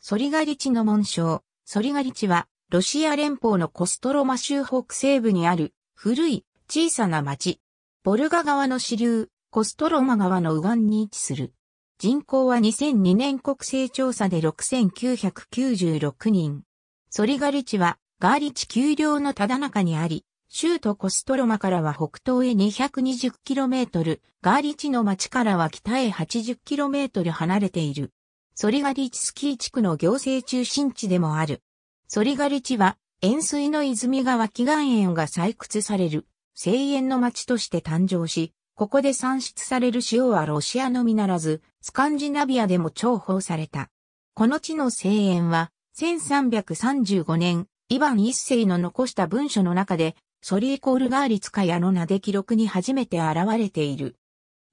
ソリガリチの紋章。ソリガリチは、ロシア連邦のコストロマ州北西部にある、古い、小さな町。ボルガ川の支流、コストロマ川の右岸に位置する。人口は2002年国勢調査で6996人。ソリガリチは、ガーリチ丘陵のただ中にあり、州都コストロマからは北東へ 220km、ガーリチの町からは北へ 80km 離れている。ソリガリチスキー地区の行政中心地でもある。ソリガリチは、塩水の泉川祈願園が採掘される、聖園の町として誕生し、ここで産出される塩はロシアのみならず、スカンジナビアでも重宝された。この地の聖園は、1335年、イヴァン一世の残した文書の中で、ソリイコールガーリツカヤの名で記録に初めて現れている。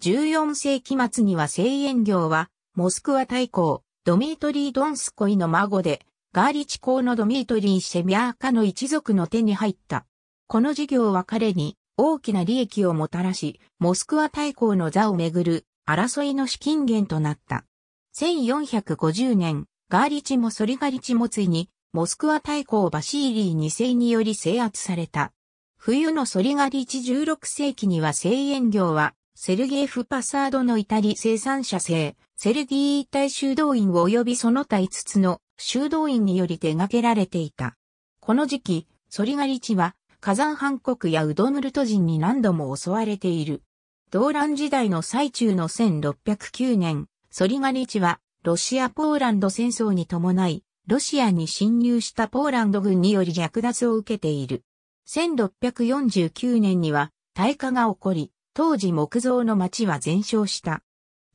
14世紀末には聖園業は、モスクワ大公、ドミートリー・ドンスコイの孫で、ガーリチ公のドミートリー・シェミアーカの一族の手に入った。この事業は彼に大きな利益をもたらし、モスクワ大公の座をめぐる争いの資金源となった。1450年、ガーリチもソリガリチもついに、モスクワ大公バシーリー2世により制圧された。冬のソリガリチ16世紀には製塩業はセルゲーフ・パサードのイタリ生産者製、セルギー体。修道院及びその他5つの修道院により手掛けられていた。この時期、ソリガリチは火山藩国やウドムルト人に何度も襲われている。動乱時代の最中の1609年、ソリガリチはロシア・ポーランド戦争に伴い、ロシアに侵入したポーランド軍により略奪を受けている。1649年には、大火が起こり、当時木造の町は全焼した。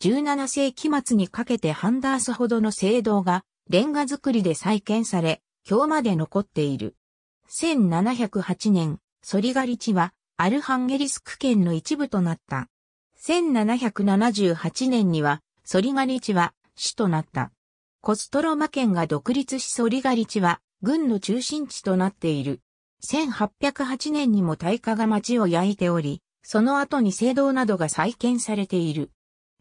17世紀末にかけてハンダースほどの聖堂がレンガ造りで再建され、今日まで残っている。1708年、ソリガリ地はアルハンゲリスク県の一部となった。1778年にはソリガリ地は市となった。コストロマ県が独立しソリガリ地は軍の中心地となっている。1808年にも大火が町を焼いており、その後に聖堂などが再建されている。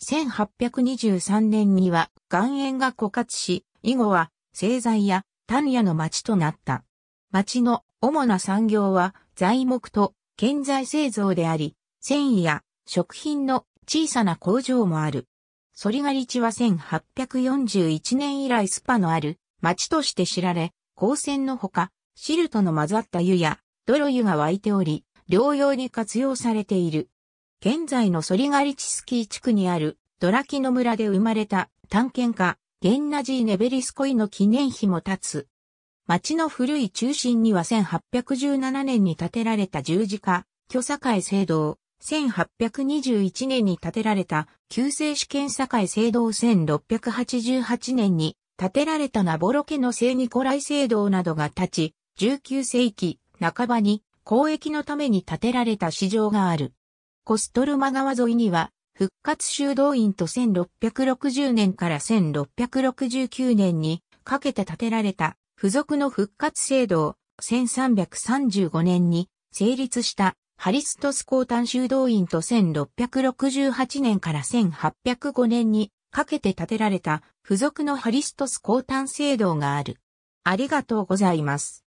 1823年には岩塩が枯渇し、以後は製材や丹ヤの町となった。町の主な産業は材木と建材製造であり、繊維や食品の小さな工場もある。ソリガリチは1841年以来スパのある町として知られ、光線のほか、シルトの混ざった湯や泥湯が湧いており、療養に活用されている。現在のソリガリチスキー地区にあるドラキノ村で生まれた探検家、ゲンナジー・ネベリスコイの記念碑も立つ。町の古い中心には1817年に建てられた十字架、巨栄聖堂、1821年に建てられた旧制試験栄聖堂1688年に建てられたナボロ家の聖ニコライ聖堂などが立ち、19世紀半ばに交易のために建てられた市場がある。コストルマ川沿いには、復活修道院と1660年から1669年にかけて建てられた付属の復活制度を1335年に成立したハリストス高単修道院と1668年から1805年にかけて建てられた付属のハリストス高単制度がある。ありがとうございます。